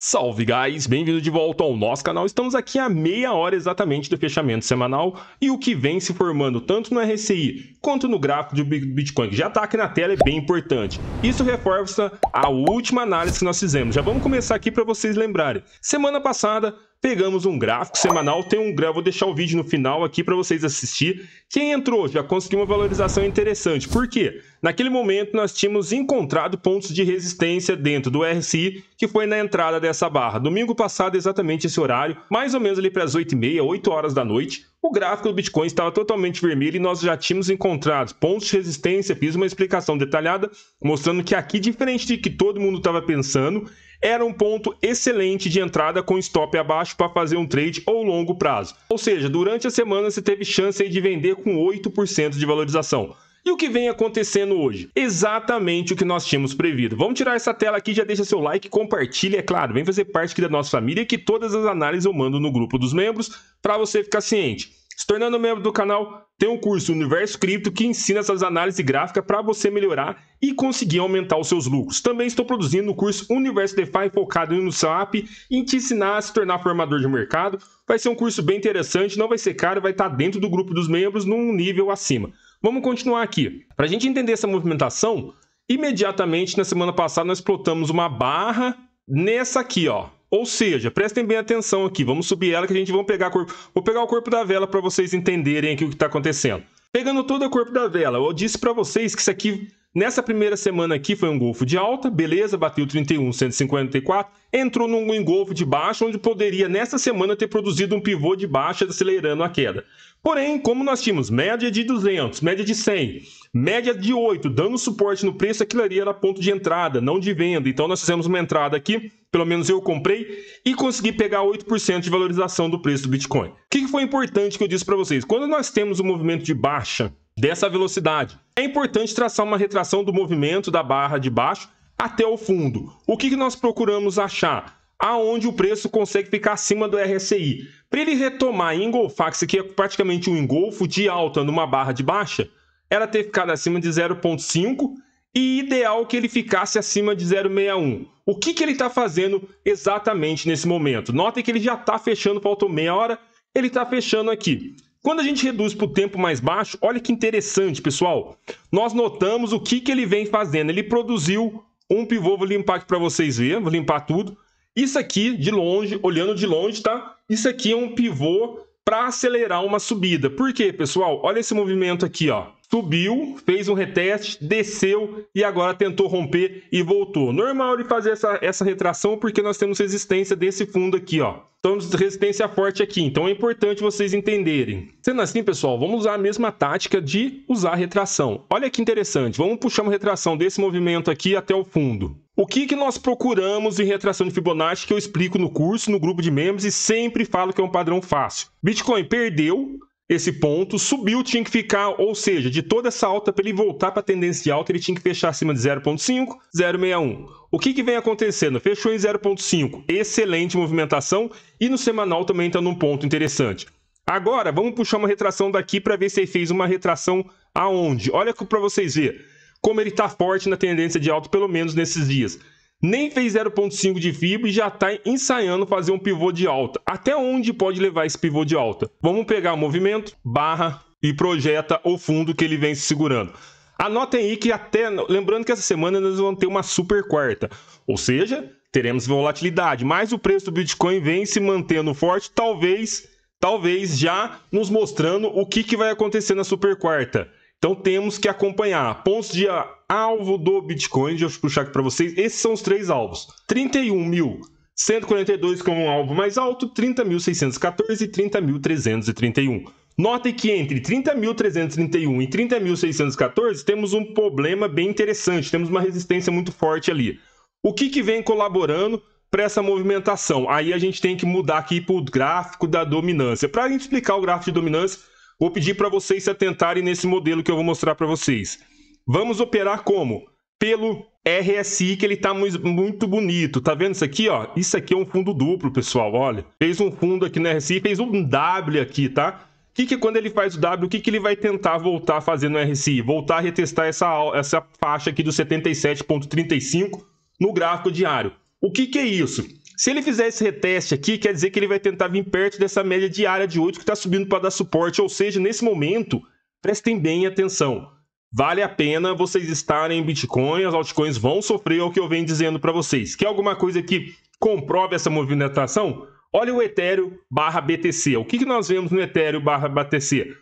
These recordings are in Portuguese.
Salve, guys! Bem-vindo de volta ao nosso canal. Estamos aqui a meia hora exatamente do fechamento semanal e o que vem se formando tanto no RSI quanto no gráfico do Bitcoin, que já está aqui na tela, é bem importante. Isso reforça a última análise que nós fizemos. Já vamos começar aqui para vocês lembrarem. Semana passada, pegamos um gráfico semanal, tem um gráfico, vou deixar o vídeo no final aqui para vocês assistir. Quem entrou já conseguiu uma valorização interessante, porque naquele momento nós tínhamos encontrado pontos de resistência dentro do RSI, que foi na entrada dessa barra. Domingo passado, exatamente esse horário, mais ou menos ali para as 8h30, 8 horas da noite, o gráfico do Bitcoin estava totalmente vermelho e nós já tínhamos encontrado pontos de resistência, fiz uma explicação detalhada mostrando que aqui, diferente de que todo mundo estava pensando, era um ponto excelente de entrada com stop abaixo para fazer um trade ou longo prazo. Ou seja, durante a semana você teve chance de vender com 8% de valorização. E o que vem acontecendo hoje? Exatamente o que nós tínhamos previsto. Vamos tirar essa tela aqui, já deixa seu like, compartilha, é claro, vem fazer parte aqui da nossa família que todas as análises eu mando no grupo dos membros para você ficar ciente. Se tornando membro do canal, tem um curso Universo Cripto que ensina essas análises gráficas para você melhorar e conseguir aumentar os seus lucros. Também estou produzindo o curso Universo DeFi focado no seu app em te ensinar a se tornar formador de mercado. Vai ser um curso bem interessante, não vai ser caro, vai estar tá dentro do grupo dos membros num nível acima. Vamos continuar aqui. Para a gente entender essa movimentação, imediatamente na semana passada nós explotamos uma barra nessa aqui, ó, ou seja, prestem bem atenção aqui. Vamos subir ela que a gente vai pegar corpo. Vou pegar o corpo da vela para vocês entenderem aqui o que está acontecendo. Pegando todo o corpo da vela, eu disse para vocês que isso aqui Nessa primeira semana aqui foi um golfo de alta, beleza, bateu 31, 154, entrou num engolfo de baixa, onde poderia nessa semana ter produzido um pivô de baixa, acelerando a queda. Porém, como nós tínhamos média de 200, média de 100, média de 8, dando suporte no preço, aquilo ali era ponto de entrada, não de venda. Então nós fizemos uma entrada aqui, pelo menos eu comprei, e consegui pegar 8% de valorização do preço do Bitcoin. O que foi importante que eu disse para vocês? Quando nós temos um movimento de baixa dessa velocidade, é importante traçar uma retração do movimento da barra de baixo até o fundo. O que nós procuramos achar? Aonde o preço consegue ficar acima do RSI. Para ele retomar e engolfar, que isso aqui é praticamente um engolfo de alta numa barra de baixa, era ter ficado acima de 0,5 e ideal que ele ficasse acima de 0,61. O que, que ele está fazendo exatamente nesse momento? Notem que ele já está fechando, faltou meia hora, ele está fechando aqui. Quando a gente reduz para o tempo mais baixo, olha que interessante, pessoal. Nós notamos o que, que ele vem fazendo. Ele produziu um pivô, vou limpar aqui para vocês verem, vou limpar tudo. Isso aqui, de longe, olhando de longe, tá? Isso aqui é um pivô para acelerar uma subida. Por quê, pessoal? Olha esse movimento aqui, ó subiu, fez um reteste, desceu e agora tentou romper e voltou. Normal ele fazer essa, essa retração porque nós temos resistência desse fundo aqui, ó. Temos então, resistência forte aqui, então é importante vocês entenderem. Sendo assim, pessoal, vamos usar a mesma tática de usar retração. Olha que interessante, vamos puxar uma retração desse movimento aqui até o fundo. O que, que nós procuramos em retração de Fibonacci que eu explico no curso, no grupo de membros e sempre falo que é um padrão fácil. Bitcoin perdeu, esse ponto, subiu, tinha que ficar, ou seja, de toda essa alta, para ele voltar para a tendência alta, ele tinha que fechar acima de 0,5, 0,61. O que, que vem acontecendo? Fechou em 0,5, excelente movimentação, e no semanal também está num ponto interessante. Agora, vamos puxar uma retração daqui para ver se ele fez uma retração aonde. Olha para vocês verem como ele está forte na tendência de alta, pelo menos nesses dias nem fez 0,5 de FIBA e já está ensaiando fazer um pivô de alta. Até onde pode levar esse pivô de alta? Vamos pegar o movimento, barra e projeta o fundo que ele vem se segurando. Anotem aí que até. Lembrando que essa semana nós vamos ter uma super quarta. Ou seja, teremos volatilidade. Mas o preço do Bitcoin vem se mantendo forte, talvez, talvez já nos mostrando o que, que vai acontecer na super quarta. Então temos que acompanhar pontos de alvo do Bitcoin, deixa eu puxar aqui para vocês. Esses são os três alvos: 31.142 como um alvo mais alto, 30.614 e 30.331. Notem que entre 30.331 e 30.614 temos um problema bem interessante, temos uma resistência muito forte ali. O que, que vem colaborando para essa movimentação? Aí a gente tem que mudar aqui para o gráfico da dominância. Para explicar o gráfico de dominância, Vou pedir para vocês se atentarem nesse modelo que eu vou mostrar para vocês. Vamos operar como? Pelo RSI, que ele está muito bonito. Tá vendo isso aqui? Ó? Isso aqui é um fundo duplo, pessoal. Olha, fez um fundo aqui no RSI, fez um W aqui, tá? O que, que quando ele faz o W, o que, que ele vai tentar voltar a fazer no RSI? Voltar a retestar essa, essa faixa aqui do 77,35 no gráfico diário. O que, que é isso? Se ele fizer esse reteste aqui, quer dizer que ele vai tentar vir perto dessa média diária de 8 que está subindo para dar suporte, ou seja, nesse momento, prestem bem atenção. Vale a pena vocês estarem em Bitcoin, as altcoins vão sofrer, é o que eu venho dizendo para vocês. Quer alguma coisa que comprove essa movimentação? Olha o Ethereum barra BTC. O que, nós vemos no Ethereum barra BTC?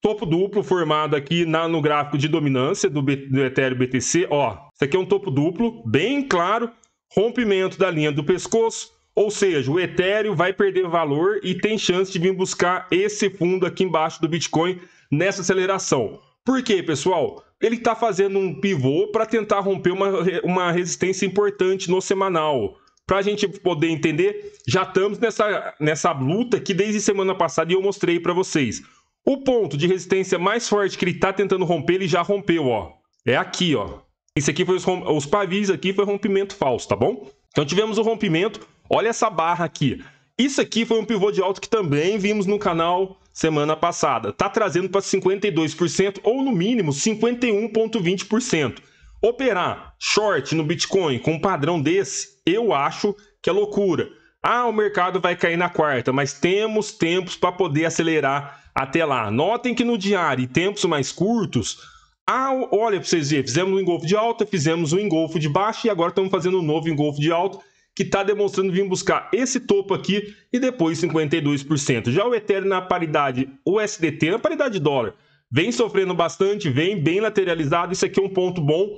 Topo duplo formado aqui na, no gráfico de dominância do, do Ethereum BTC. Ó, isso aqui é um topo duplo, bem claro, rompimento da linha do pescoço, ou seja, o Ethereum vai perder valor e tem chance de vir buscar esse fundo aqui embaixo do Bitcoin nessa aceleração. Por quê, pessoal? Ele está fazendo um pivô para tentar romper uma, uma resistência importante no semanal. Para a gente poder entender, já estamos nessa, nessa luta que desde semana passada eu mostrei para vocês. O ponto de resistência mais forte que ele está tentando romper, ele já rompeu, ó. É aqui, ó. Isso aqui foi os, os pavis aqui foi rompimento falso, tá bom? Então tivemos o rompimento, olha essa barra aqui. Isso aqui foi um pivô de alto que também vimos no canal semana passada. Tá trazendo para 52% ou no mínimo 51.20%. Operar short no Bitcoin com um padrão desse, eu acho que é loucura. Ah, o mercado vai cair na quarta, mas temos tempos para poder acelerar até lá. Notem que no diário e tempos mais curtos, ah, olha para vocês verem, fizemos um engolfo de alta, fizemos um engolfo de baixa e agora estamos fazendo um novo engolfo de alta que está demonstrando vir buscar esse topo aqui e depois 52%. Já o Ethereum na paridade USDT, na paridade dólar, vem sofrendo bastante, vem bem lateralizado. Isso aqui é um ponto bom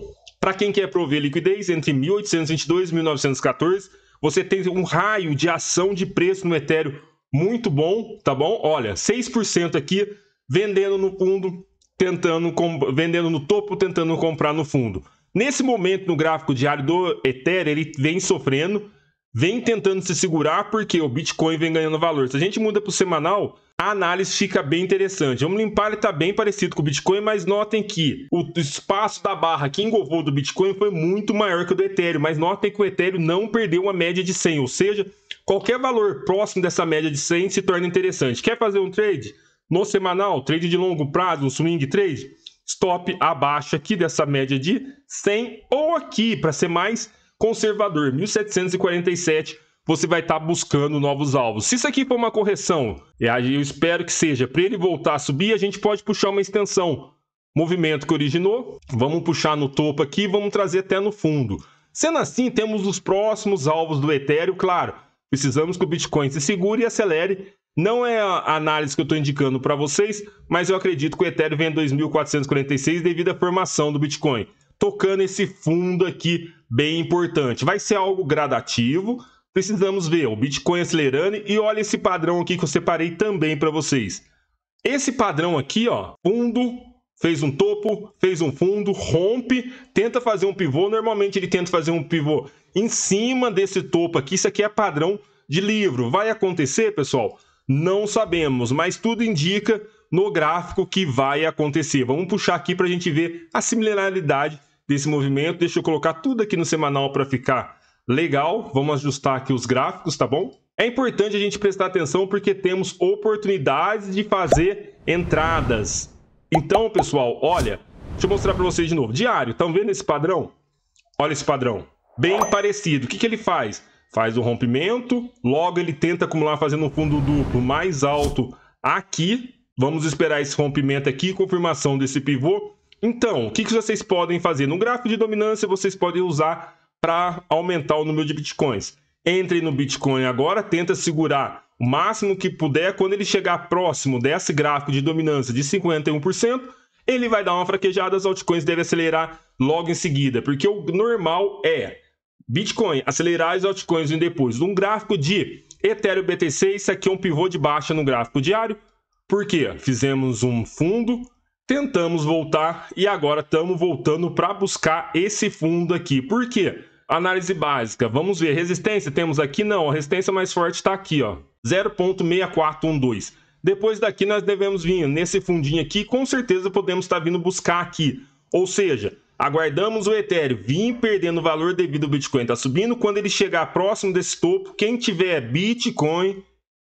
para quem quer prover liquidez entre 1822 e 1914. Você tem um raio de ação de preço no Ethereum muito bom, tá bom? Olha, 6% aqui, vendendo no fundo tentando vendendo no topo, tentando comprar no fundo. Nesse momento, no gráfico diário do Ethereum, ele vem sofrendo, vem tentando se segurar porque o Bitcoin vem ganhando valor. Se a gente muda para o semanal, a análise fica bem interessante. Vamos limpar, ele está bem parecido com o Bitcoin, mas notem que o espaço da barra que engoliu do Bitcoin foi muito maior que o do Ethereum, mas notem que o Ethereum não perdeu uma média de 100, ou seja, qualquer valor próximo dessa média de 100 se torna interessante. Quer fazer um trade? No semanal, trade de longo prazo, um swing trade, stop abaixo aqui dessa média de 100 ou aqui, para ser mais conservador, 1747, você vai estar tá buscando novos alvos. Se isso aqui for uma correção, e eu espero que seja, para ele voltar a subir, a gente pode puxar uma extensão. Movimento que originou, vamos puxar no topo aqui, vamos trazer até no fundo. Sendo assim, temos os próximos alvos do Ethereum, claro. Precisamos que o Bitcoin se segure e acelere não é a análise que eu estou indicando para vocês, mas eu acredito que o Ethereum vem em 2.446 devido à formação do Bitcoin. Tocando esse fundo aqui, bem importante. Vai ser algo gradativo, precisamos ver o Bitcoin acelerando e olha esse padrão aqui que eu separei também para vocês. Esse padrão aqui, ó, fundo, fez um topo, fez um fundo, rompe, tenta fazer um pivô, normalmente ele tenta fazer um pivô em cima desse topo aqui, isso aqui é padrão de livro. Vai acontecer, pessoal, não sabemos, mas tudo indica no gráfico que vai acontecer. Vamos puxar aqui para a gente ver a similaridade desse movimento. Deixa eu colocar tudo aqui no semanal para ficar legal. Vamos ajustar aqui os gráficos, tá bom? É importante a gente prestar atenção porque temos oportunidades de fazer entradas. Então, pessoal, olha, deixa eu mostrar para vocês de novo. Diário, estão vendo esse padrão? Olha esse padrão, bem parecido. O que, que ele faz? faz o rompimento, logo ele tenta acumular fazendo um fundo duplo mais alto aqui. Vamos esperar esse rompimento aqui, confirmação desse pivô. Então, o que, que vocês podem fazer? No gráfico de dominância, vocês podem usar para aumentar o número de bitcoins. Entre no Bitcoin agora, tenta segurar o máximo que puder. Quando ele chegar próximo desse gráfico de dominância de 51%, ele vai dar uma fraquejada, as altcoins devem acelerar logo em seguida, porque o normal é Bitcoin, acelerar as altcoins vem depois de um gráfico de Ethereum BTC. Isso aqui é um pivô de baixa no gráfico diário. Por quê? Fizemos um fundo, tentamos voltar e agora estamos voltando para buscar esse fundo aqui. Por quê? Análise básica. Vamos ver. Resistência temos aqui? Não. A resistência mais forte está aqui, ó. 0.6412. Depois daqui nós devemos vir nesse fundinho aqui. Com certeza podemos estar tá vindo buscar aqui. Ou seja, Aguardamos o Ethereum vir perdendo valor devido ao Bitcoin tá subindo. Quando ele chegar próximo desse topo, quem tiver Bitcoin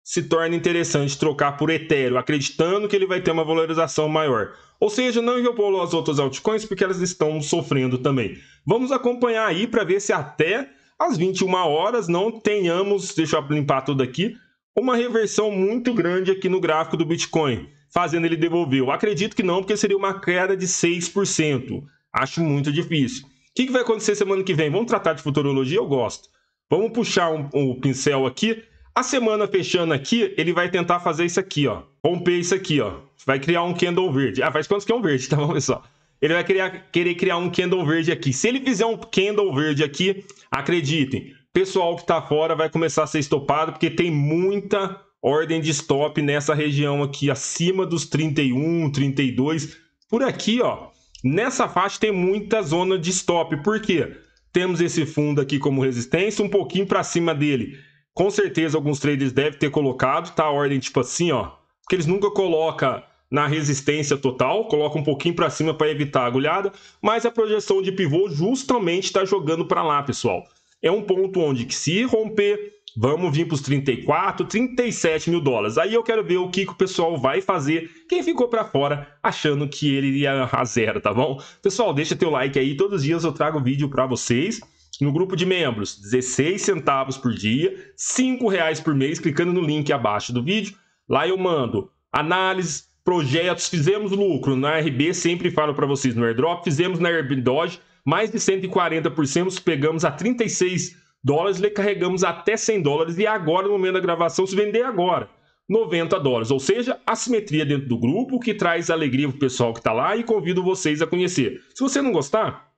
se torna interessante trocar por Ethereum, acreditando que ele vai ter uma valorização maior. Ou seja, não envolvou as outras altcoins porque elas estão sofrendo também. Vamos acompanhar aí para ver se até às 21 horas não tenhamos, deixa eu limpar tudo aqui, uma reversão muito grande aqui no gráfico do Bitcoin, fazendo ele devolver. Eu acredito que não, porque seria uma queda de 6%. Acho muito difícil. O que, que vai acontecer semana que vem? Vamos tratar de futurologia? Eu gosto. Vamos puxar o um, um pincel aqui. A semana fechando aqui, ele vai tentar fazer isso aqui, ó. Romper isso aqui, ó. Vai criar um candle verde. Ah, faz quantos que é um verde, tá bom, pessoal? Ele vai criar, querer criar um candle verde aqui. Se ele fizer um candle verde aqui, acreditem, pessoal que tá fora vai começar a ser estopado, porque tem muita ordem de stop nessa região aqui, acima dos 31, 32. Por aqui, ó, Nessa faixa tem muita zona de stop, por quê? Temos esse fundo aqui como resistência, um pouquinho para cima dele. Com certeza alguns traders devem ter colocado, tá? A ordem tipo assim, ó. Porque eles nunca colocam na resistência total, coloca um pouquinho para cima para evitar a agulhada, mas a projeção de pivô justamente está jogando para lá, pessoal. É um ponto onde que se romper Vamos vir para os 34, 37 mil dólares. Aí eu quero ver o que, que o pessoal vai fazer. Quem ficou para fora achando que ele ia a zero, tá bom? Pessoal, deixa teu like aí. Todos os dias eu trago vídeo para vocês. No grupo de membros, 16 centavos por dia, 5 reais por mês, clicando no link abaixo do vídeo. Lá eu mando análise, projetos, fizemos lucro. Na RB, sempre falo para vocês, no airdrop, fizemos na AirDodge mais de 140%, pegamos a 36 dólares, lhe carregamos até 100 dólares e agora, no momento da gravação, se vender agora, 90 dólares. Ou seja, assimetria dentro do grupo que traz alegria para o pessoal que está lá e convido vocês a conhecer. Se você não gostar,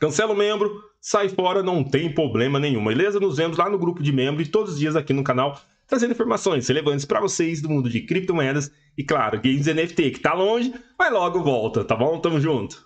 cancela o membro, sai fora, não tem problema nenhum, beleza? Nos vemos lá no grupo de membros e todos os dias aqui no canal trazendo informações relevantes para vocês do mundo de criptomoedas e, claro, games NFT, que está longe, mas logo volta, tá bom? Tamo junto!